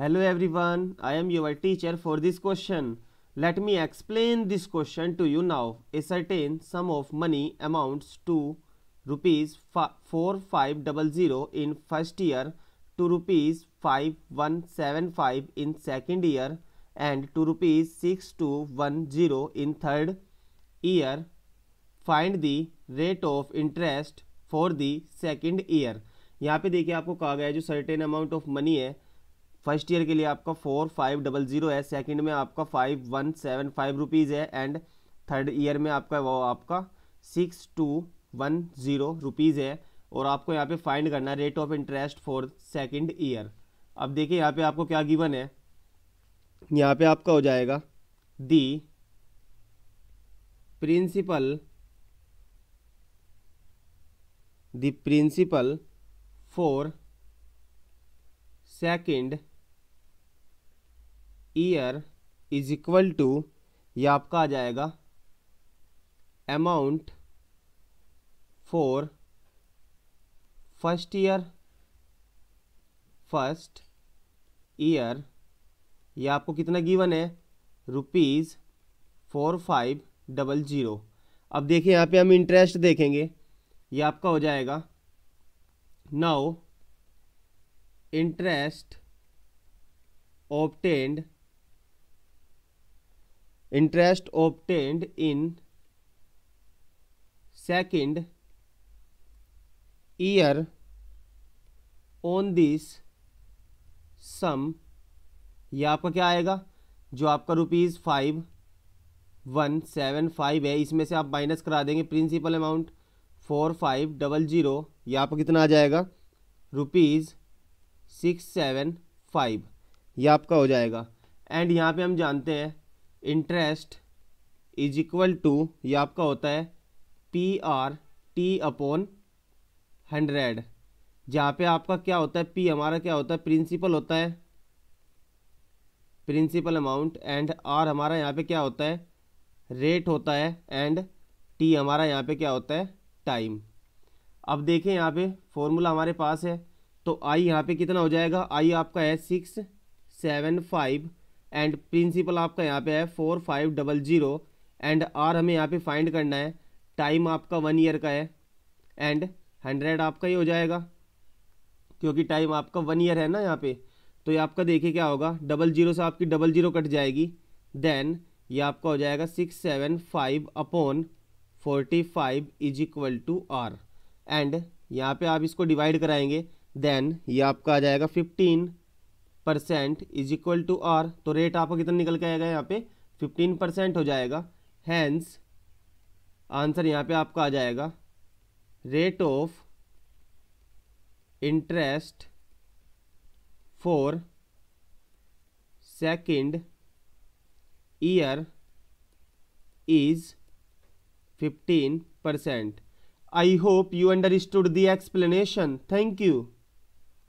hello everyone I am your teacher for this question let me explain this question to you now a certain sum of money amounts to rupees four five double zero in first year to rupees five one seven five in second year and to rupees six two one zero in third year find the rate of interest for the second year यहाँ पे देखिए आपको कहा गया है जो certain amount of money है first year के लिए आपका फोर फाइव डबल ज़ीरो है सेकेंड में आपका five one seven five rupees है एंड थर्ड ईयर में आपका वो आपका six two one zero rupees है और आपको यहाँ पे फाइंड करना है rate of interest for second year अब देखिए यहाँ पे आपको क्या गिवन है यहाँ पे आपका हो जाएगा the principal the principal for second year is equal to ये आपका आ जाएगा amount for first year first year ये आपको कितना गिवन है rupees four five double zero अब देखिए यहाँ पे हम इंटरेस्ट देखेंगे ये आपका हो जाएगा now interest obtained interest obtained in second year on this sum यह आपका क्या आएगा जो आपका rupees five one seven five है इसमें से आप माइनस करा देंगे principal amount four five double zero ये आपका कितना आ जाएगा रुपीज़ सिक्स सेवन फाइव यह आपका हो जाएगा एंड यहाँ पे हम जानते हैं इंटरेस्ट इज इक्वल टू ये आपका होता है P R T upon hundred जहाँ पे आपका क्या होता है पी हमारा क्या होता है प्रिंसिपल होता है प्रिंसिपल अमाउंट एंड आर हमारा यहाँ पे क्या होता है रेट होता है एंड टी हमारा यहाँ पे क्या होता है टाइम अब देखें यहाँ पे फॉर्मूला हमारे पास है तो आई यहाँ पे कितना हो जाएगा आई आपका है six seven five and principal आपका यहाँ पे है four five double zero and R हमें यहाँ पे फाइंड करना है टाइम आपका वन ईयर का है एंड हंड्रेड आपका ही हो जाएगा क्योंकि टाइम आपका वन ईयर है ना यहाँ पे तो ये आपका देखिए क्या होगा डबल जीरो से आपकी डबल जीरो कट जाएगी देन ये आपका हो जाएगा six seven five upon forty five is equal to R and यहाँ पे आप इसको डिवाइड कराएंगे देन ये आपका आ जाएगा fifteen percent is equal to R तो रेट आपका कितना निकल के आएगा यहाँ पे फिफ्टीन परसेंट हो जाएगा हैंस आंसर यहाँ पे आपका आ जाएगा rate of interest for second year is fifteen percent I hope you understood the explanation thank you